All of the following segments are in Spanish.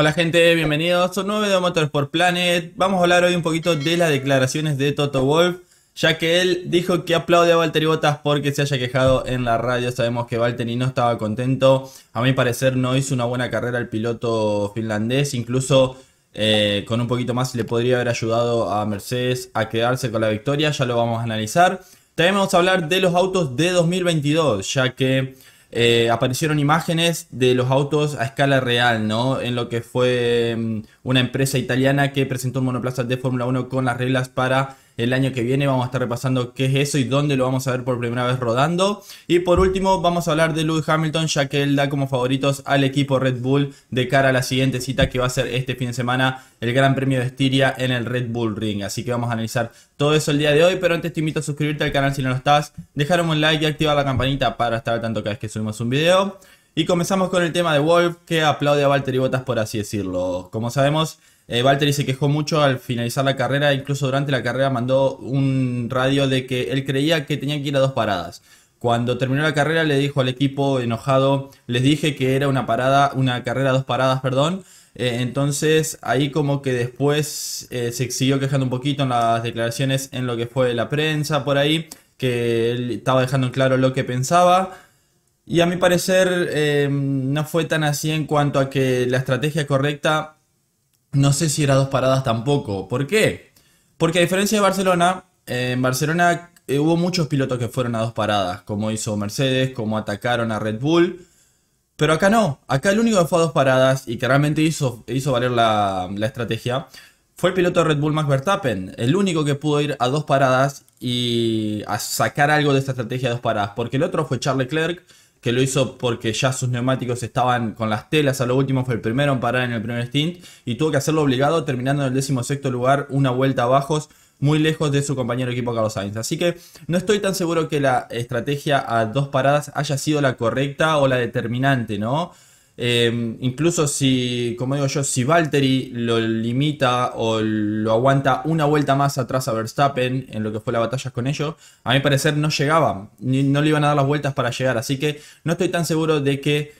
Hola gente, bienvenidos a un nuevo video de Motorsport Planet. Vamos a hablar hoy un poquito de las declaraciones de Toto Wolf, ya que él dijo que aplaude a Valtteri Bottas porque se haya quejado en la radio. Sabemos que Valtteri no estaba contento. A mi parecer no hizo una buena carrera el piloto finlandés, incluso eh, con un poquito más le podría haber ayudado a Mercedes a quedarse con la victoria, ya lo vamos a analizar. También vamos a hablar de los autos de 2022, ya que eh, aparecieron imágenes de los autos a escala real, ¿no? En lo que fue mm, una empresa italiana que presentó un monoplaza de Fórmula 1 con las reglas para el año que viene vamos a estar repasando qué es eso y dónde lo vamos a ver por primera vez rodando. Y por último vamos a hablar de Louis Hamilton ya que él da como favoritos al equipo Red Bull de cara a la siguiente cita que va a ser este fin de semana el Gran Premio de Estiria en el Red Bull Ring. Así que vamos a analizar todo eso el día de hoy, pero antes te invito a suscribirte al canal si no lo estás, dejar un like y activar la campanita para estar al tanto cada vez que subimos un video. Y comenzamos con el tema de Wolf, que aplaude a Valtteri Bottas por así decirlo. Como sabemos, eh, Valtteri se quejó mucho al finalizar la carrera, incluso durante la carrera mandó un radio de que él creía que tenía que ir a dos paradas. Cuando terminó la carrera le dijo al equipo enojado, les dije que era una parada, una carrera dos paradas, perdón. Eh, entonces ahí como que después eh, se siguió quejando un poquito en las declaraciones en lo que fue la prensa por ahí, que él estaba dejando en claro lo que pensaba. Y a mi parecer eh, no fue tan así en cuanto a que la estrategia correcta no sé si era dos paradas tampoco. ¿Por qué? Porque a diferencia de Barcelona, eh, en Barcelona eh, hubo muchos pilotos que fueron a dos paradas, como hizo Mercedes, como atacaron a Red Bull. Pero acá no, acá el único que fue a dos paradas y que realmente hizo, hizo valer la, estrategia fue el piloto de Red Bull Max Verstappen, el único que pudo ir a dos paradas y a sacar algo de esta estrategia a dos paradas, porque el otro fue Charles Leclerc, que lo hizo porque ya sus neumáticos estaban con las telas a lo último, fue el primero en parar en el primer stint y tuvo que hacerlo obligado terminando en el sexto lugar, una vuelta abajo, muy lejos de su compañero equipo Carlos Sainz. Así que no estoy tan seguro que la estrategia a dos paradas haya sido la correcta o la determinante, ¿no? Em, incluso si, como digo yo, si Valtteri lo limita o lo aguanta una vuelta más atrás a Verstappen en lo que fue la batalla con ellos, a mi parecer no llegaba no le iban a dar las vueltas para llegar. Así que no estoy tan seguro de que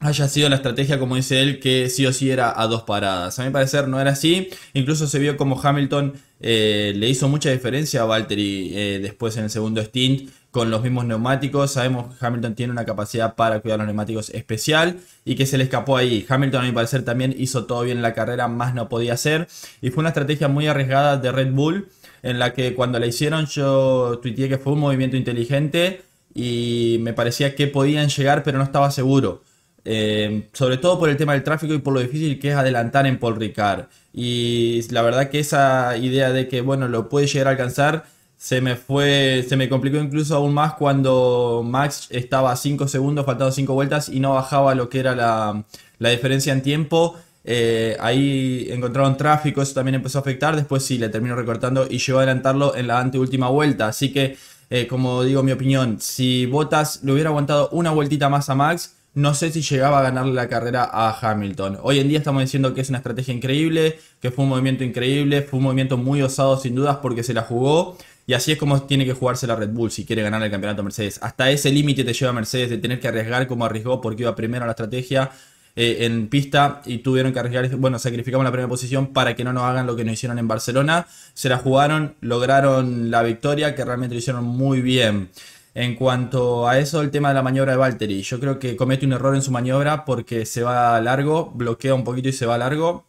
haya sido la estrategia, como dice él, que sí o sí era a dos paradas. A mi parecer no era así. Incluso se vio como Hamilton eh, le hizo mucha diferencia a Valtteri eh, después en el segundo stint con los mismos neumáticos. Sabemos que Hamilton tiene una capacidad para cuidar los neumáticos especial y que se le escapó ahí. Hamilton, a mi parecer, también hizo todo bien en la carrera, más no podía hacer. Y fue una estrategia muy arriesgada de Red Bull, en la que cuando la hicieron yo tuiteé que fue un movimiento inteligente y me parecía que podían llegar, pero no estaba seguro. Eh, sobre todo por el tema del tráfico y por lo difícil que es adelantar en Paul Ricard. Y la verdad que esa idea de que, bueno, lo puede llegar a alcanzar, se me fue, se me complicó incluso aún más cuando Max estaba a 5 segundos, faltando 5 vueltas y no bajaba lo que era la, diferencia en tiempo. Eh, ahí encontraron tráfico, eso también empezó a afectar. Después sí, le terminó recortando y llegó a adelantarlo en la anteúltima vuelta. Así que, eh, como digo, mi opinión, si Botas le hubiera aguantado una vueltita más a Max, no sé si llegaba a ganarle la carrera a Hamilton. Hoy en día estamos diciendo que es una estrategia increíble, que fue un movimiento increíble, fue un movimiento muy osado sin dudas porque se la jugó. Y así es como tiene que jugarse la Red Bull si quiere ganar el campeonato Mercedes. Hasta ese límite te lleva Mercedes de tener que arriesgar como arriesgó porque iba primero a la estrategia eh, en pista y tuvieron que arriesgar, bueno, sacrificamos la primera posición para que no nos hagan lo que nos hicieron en Barcelona. Se la jugaron, lograron la victoria que realmente lo hicieron muy bien. En cuanto a eso, el tema de la maniobra de Valtteri, yo creo que comete un error en su maniobra porque se va largo, bloquea un poquito y se va largo.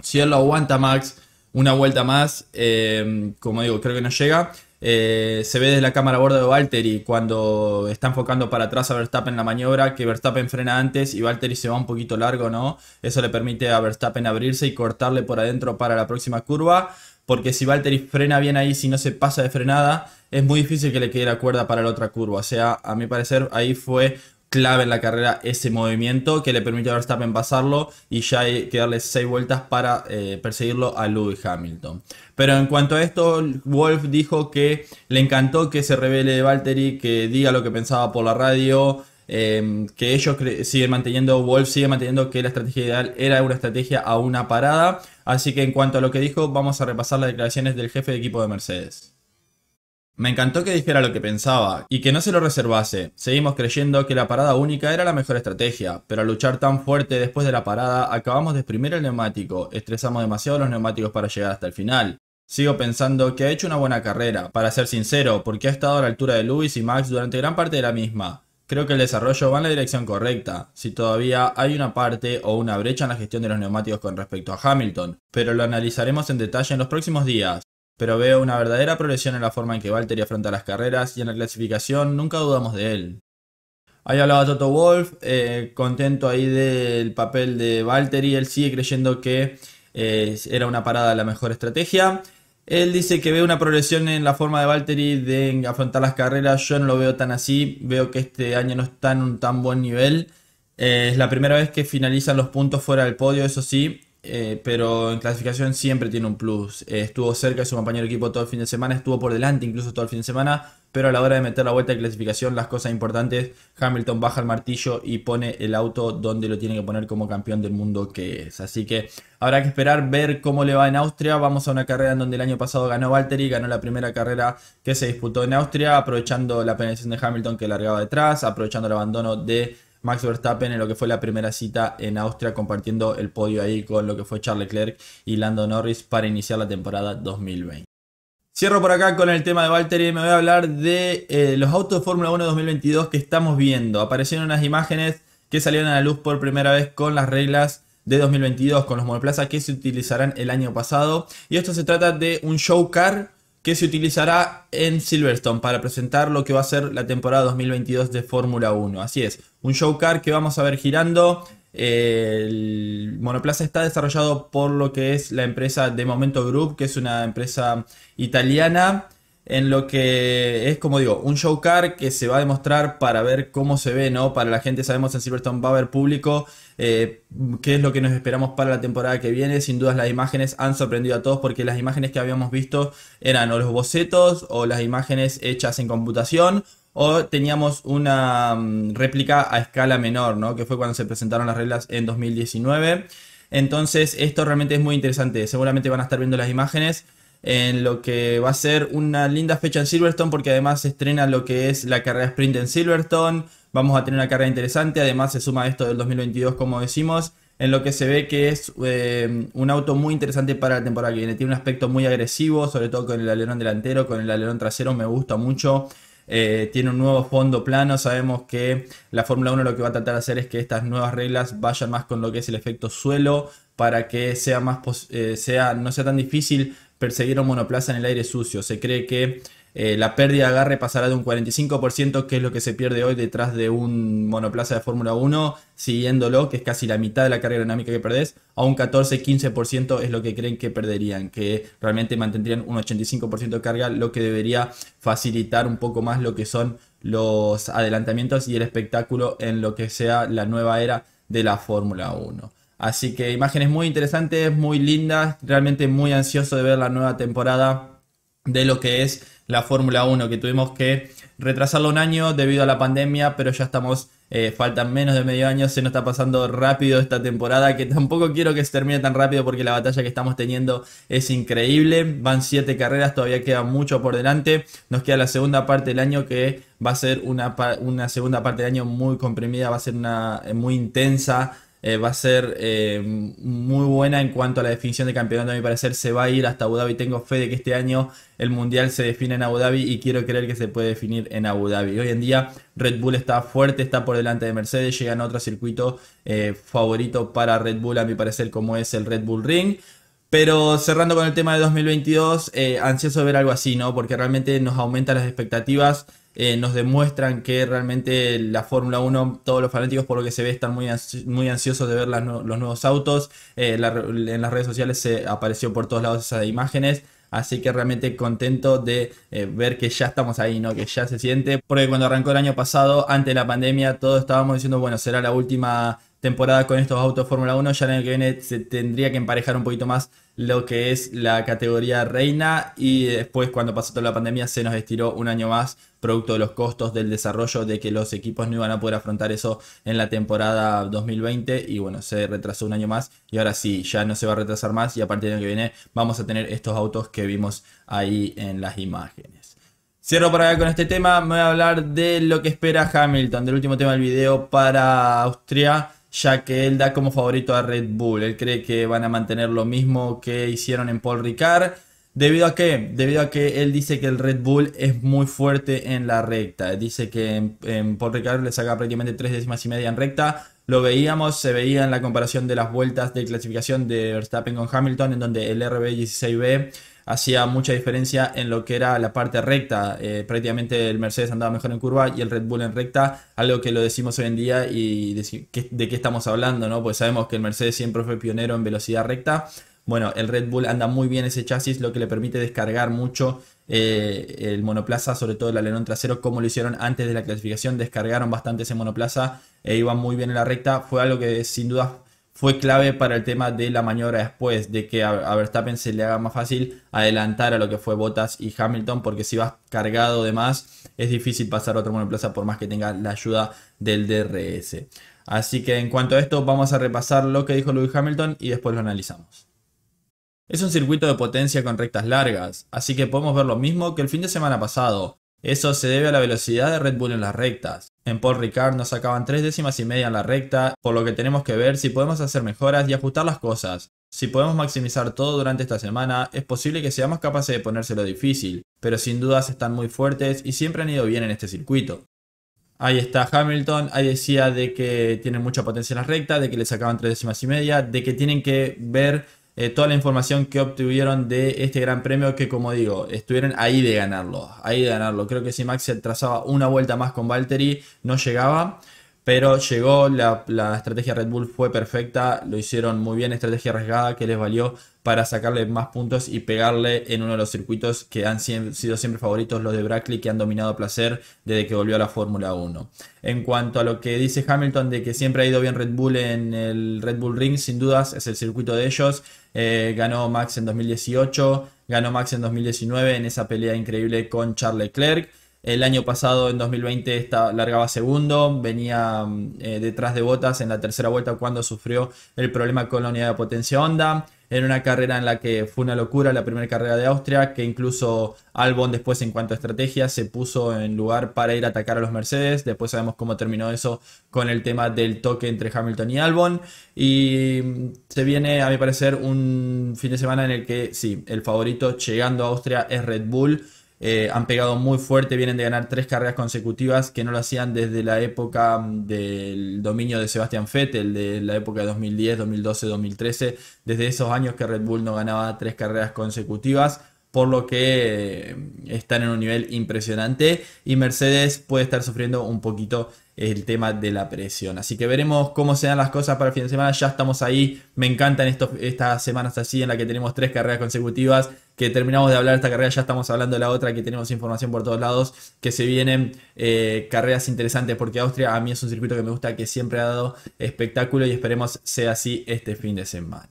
Si él lo aguanta Max una vuelta más, eh, como digo, creo que no llega. Eh, se ve desde la cámara a bordo de Valtteri cuando está enfocando para atrás a Verstappen la maniobra, que Verstappen frena antes y Valtteri se va un poquito largo, ¿no? Eso le permite a Verstappen abrirse y cortarle por adentro para la próxima curva porque si Valtteri frena bien ahí, si no se pasa de frenada, es muy difícil que le quede la cuerda para la otra curva. O sea, a mi parecer ahí fue clave en la carrera ese movimiento que le permitió a Verstappen pasarlo y ya darle 6 vueltas para eh, perseguirlo a Lewis Hamilton. Pero en cuanto a esto, Wolf dijo que le encantó que se revele Valtteri, que diga lo que pensaba por la radio, Em, que ellos siguen manteniendo, Wolf sigue manteniendo que la estrategia ideal era una estrategia a una parada. Así que en cuanto a lo que dijo, vamos a repasar las declaraciones del jefe de equipo de Mercedes. Me encantó que dijera lo que pensaba y que no se lo reservase. Seguimos creyendo que la parada única era la mejor estrategia, pero al luchar tan fuerte después de la parada acabamos de exprimir el neumático, estresamos demasiado los neumáticos para llegar hasta el final. Sigo pensando que ha hecho una buena carrera, para ser sincero, porque ha estado a la altura de Lewis y Max durante gran parte de la misma. Creo que el desarrollo va en la dirección correcta, si todavía hay una parte o una brecha en la gestión de los neumáticos con respecto a Hamilton, pero lo analizaremos en detalle en los próximos días. Pero veo una verdadera progresión en la forma en que Valtteri afronta las carreras y en la clasificación nunca dudamos de él. Ahí hablaba Toto Wolf, eh, contento ahí del papel de Valtteri, él sigue creyendo que eh, era una parada la mejor estrategia. Él dice que ve una progresión en la forma de Valtteri de afrontar las carreras. Yo no lo veo tan así. Veo que este año no está en un tan buen nivel. Eh, es la primera vez que finalizan los puntos fuera del podio, eso sí. Eh, pero en clasificación siempre tiene un plus. Eh, estuvo cerca de su compañero de equipo todo el fin de semana, estuvo por delante incluso todo el fin de semana, pero a la hora de meter la vuelta de clasificación, las cosas importantes, Hamilton baja el martillo y pone el auto donde lo tiene que poner como campeón del mundo que es. Así que habrá que esperar, ver cómo le va en Austria. Vamos a una carrera en donde el año pasado ganó Valtteri, ganó la primera carrera que se disputó en Austria, aprovechando la penalización de Hamilton que largaba detrás, aprovechando el abandono de Max Verstappen en lo que fue la primera cita en Austria, compartiendo el podio ahí con lo que fue Charles Leclerc y Lando Norris para iniciar la temporada 2020. Cierro por acá con el tema de Valtteri. Me voy a hablar de eh, los autos de Fórmula 1 2022 que estamos viendo. Aparecieron unas imágenes que salieron a la luz por primera vez con las reglas de 2022, con los monoplazas que se utilizarán el año pasado. Y esto se trata de un show car que se utilizará en Silverstone para presentar lo que va a ser la temporada 2022 de Fórmula 1. Así es, un show car que vamos a ver girando. El monoplaza está desarrollado por lo que es la empresa De Momento Group, que es una empresa italiana en lo que es, como digo, un show car que se va a demostrar para ver cómo se ve, ¿no? Para la gente, sabemos en Silverstone va a haber público, eh, qué es lo que nos esperamos para la temporada que viene. Sin dudas las imágenes han sorprendido a todos porque las imágenes que habíamos visto eran o los bocetos o las imágenes hechas en computación o teníamos una mm, réplica a escala menor, ¿no? Que fue cuando se presentaron las reglas en 2019. Entonces esto realmente es muy interesante. Seguramente van a estar viendo las imágenes en lo que va a ser una linda fecha en Silverstone porque además se estrena lo que es la carrera sprint en Silverstone. Vamos a tener una carrera interesante, además se suma esto del 2022 como decimos, en lo que se ve que es eh, un auto muy interesante para la temporada que viene. Tiene un aspecto muy agresivo, sobre todo con el alerón delantero, con el alerón trasero me gusta mucho. Eh, tiene un nuevo fondo plano. Sabemos que la Fórmula 1 lo que va a tratar de hacer es que estas nuevas reglas vayan más con lo que es el efecto suelo para que sea más eh, sea, no sea tan difícil perseguir un monoplaza en el aire sucio. Se cree que eh, la pérdida de agarre pasará de un 45%, que es lo que se pierde hoy detrás de un monoplaza de Fórmula 1, siguiéndolo, que es casi la mitad de la carga aerodinámica que perdés, a un 14-15% es lo que creen que perderían, que realmente mantendrían un 85% de carga, lo que debería facilitar un poco más lo que son los adelantamientos y el espectáculo en lo que sea la nueva era de la Fórmula 1. Así que imágenes muy interesantes, muy lindas, realmente muy ansioso de ver la nueva temporada de lo que es la Fórmula 1, que tuvimos que retrasarlo un año debido a la pandemia, pero ya estamos, eh, faltan menos de medio año, se nos está pasando rápido esta temporada, que tampoco quiero que se termine tan rápido porque la batalla que estamos teniendo es increíble, van 7 carreras, todavía queda mucho por delante, nos queda la segunda parte del año que va a ser una, una segunda parte del año muy comprimida, va a ser una eh, muy intensa eh, va a ser eh, muy buena en cuanto a la definición de campeonato. A mi parecer se va a ir hasta Abu Dhabi. Tengo fe de que este año el Mundial se define en Abu Dhabi y quiero creer que se puede definir en Abu Dhabi. Hoy en día Red Bull está fuerte, está por delante de Mercedes. llega a otro circuito eh, favorito para Red Bull, a mi parecer, como es el Red Bull Ring. Pero cerrando con el tema de 2022, ansioso de ver algo así, ¿no? Porque realmente nos aumentan las expectativas eh, nos demuestran que realmente la Fórmula 1, todos los fanáticos por lo que se ve están muy, muy ansiosos de ver los nuevos autos. Eh, en las redes sociales se apareció por todos lados esas imágenes. Así que realmente contento de eh, ver que ya estamos ahí, ¿no? Que ya se siente. Porque cuando arrancó el año pasado, antes de la pandemia, todos estábamos diciendo, bueno, será la última temporada con estos autos Fórmula 1. Ya en el que viene se tendría que emparejar un poquito más lo que es la categoría reina y después cuando pasó toda la pandemia se nos estiró un año más producto de los costos del desarrollo de que los equipos no iban a poder afrontar eso en la temporada 2020 y bueno, se retrasó un año más y ahora sí, ya no se va a retrasar más y a partir de año que viene vamos a tener estos autos que vimos ahí en las imágenes. Cierro por acá con este tema, me voy a hablar de lo que espera Hamilton, del último tema del video para Austria ya que él da como favorito a Red Bull. Él cree que van a mantener lo mismo que hicieron en Paul Ricard. ¿Debido a que, Debido a que él dice que el Red Bull es muy fuerte en la recta. Dice que en, Paul Ricard le saca prácticamente tres décimas y media en recta lo veíamos, se veía en la comparación de las vueltas de clasificación de Verstappen con Hamilton, en donde el RB16B hacía mucha diferencia en lo que era la parte recta. Eh, prácticamente el Mercedes andaba mejor en curva y el Red Bull en recta, algo que lo decimos hoy en día y de, de qué estamos hablando, ¿no? Pues sabemos que el Mercedes siempre fue pionero en velocidad recta. Bueno, el Red Bull anda muy bien ese chasis, lo que le permite descargar mucho eh, el monoplaza, sobre todo el alerón trasero, como lo hicieron antes de la clasificación. Descargaron bastante ese monoplaza e iban muy bien en la recta. Fue algo que sin duda fue clave para el tema de la maniobra después, de que a, Verstappen se le haga más fácil adelantar a lo que fue Bottas y Hamilton, porque si vas cargado de más, es difícil pasar a otro monoplaza por más que tenga la ayuda del DRS. Así que en cuanto a esto, vamos a repasar lo que dijo Lewis Hamilton y después lo analizamos. Es un circuito de potencia con rectas largas, así que podemos ver lo mismo que el fin de semana pasado. Eso se debe a la velocidad de Red Bull en las rectas. En Paul Ricard nos sacaban 3 décimas y media en la recta, por lo que tenemos que ver si podemos hacer mejoras y ajustar las cosas. Si podemos maximizar todo durante esta semana, es posible que seamos capaces de ponérselo difícil, pero sin dudas están muy fuertes y siempre han ido bien en este circuito. Ahí está Hamilton, ahí decía de que tienen mucha potencia en la recta, de que le sacaban tres décimas y media, de que tienen que ver eh, toda la información que obtuvieron de este gran premio que como digo, estuvieron ahí de ganarlo, ahí de ganarlo. Creo que si Max se trazaba una vuelta más con Valtteri, no llegaba. Pero llegó, la, la estrategia Red Bull fue perfecta, lo hicieron muy bien, estrategia arriesgada que les valió para sacarle más puntos y pegarle en uno de los circuitos que han sido siempre favoritos los de Brackley que han dominado placer desde que volvió a la Fórmula 1. En cuanto a lo que dice Hamilton de que siempre ha ido bien Red Bull en el Red Bull Ring, sin dudas es el circuito de ellos. Eh, ganó Max en 2018, ganó Max en 2019 en esa pelea increíble con Charles Leclerc. El año pasado, en 2020, largaba segundo, venía mm, eh, detrás de Botas en la tercera vuelta cuando sufrió el problema con la unidad de potencia Honda en una carrera en la que fue una locura la primera carrera de Austria, que incluso Albon después en cuanto a estrategia se puso en lugar para ir a atacar a los Mercedes, después sabemos cómo terminó eso con el tema del toque entre Hamilton y Albon, y se viene a mi parecer un fin de semana en el que sí, el favorito llegando a Austria es Red Bull, eh, han pegado muy fuerte, vienen de ganar tres carreras consecutivas que no lo hacían desde la época mm, del dominio de Sebastián Vettel, de la época de 2010, 2012, 2013. Desde esos años que Red Bull no ganaba tres carreras consecutivas por lo que eh, están en un nivel impresionante y Mercedes puede estar sufriendo un poquito el tema de la presión. Así que veremos cómo se dan las cosas para el fin de semana. Ya estamos ahí. Me encantan estas semanas así en las que tenemos tres carreras consecutivas. Que terminamos de hablar esta carrera, ya estamos hablando de la otra, que tenemos información por todos lados, que se vienen eh, carreras interesantes, porque Austria a mí es un circuito que me gusta, que siempre ha dado espectáculo y esperemos sea así este fin de semana.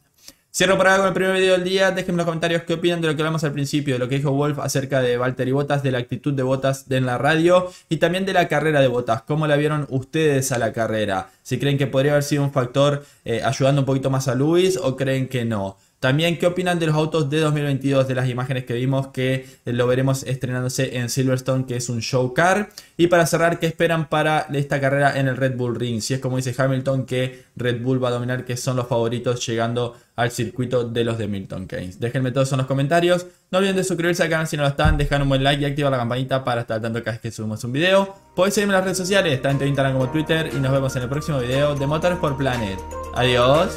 Cierro por acá con el primer video del día. Déjenme en los comentarios qué opinan de lo que hablamos al principio, de lo que dijo Wolf acerca de y Bottas, de la actitud de Bottas en la radio y también de la carrera de Bottas. ¿Cómo la vieron ustedes a la carrera? Si creen que podría haber sido un factor eh, ayudando un poquito más a Luis o creen que no. También, ¿qué opinan de los autos de 2022? De las imágenes que vimos que eh, lo veremos estrenándose en Silverstone, que es un show car. Y para cerrar, ¿qué esperan para esta carrera en el Red Bull Ring? Si es como dice Hamilton, que Red Bull va a dominar, que son los favoritos llegando al circuito de los de Milton Keynes. Déjenme todos en los comentarios. No olviden de suscribirse al canal si no lo están, dejar un buen like y activar la campanita para estar al tanto cada vez que subimos un video. Podéis seguirme en las redes sociales, tanto en Instagram como Twitter, y nos vemos en el próximo video de Motors por Planet. Adiós.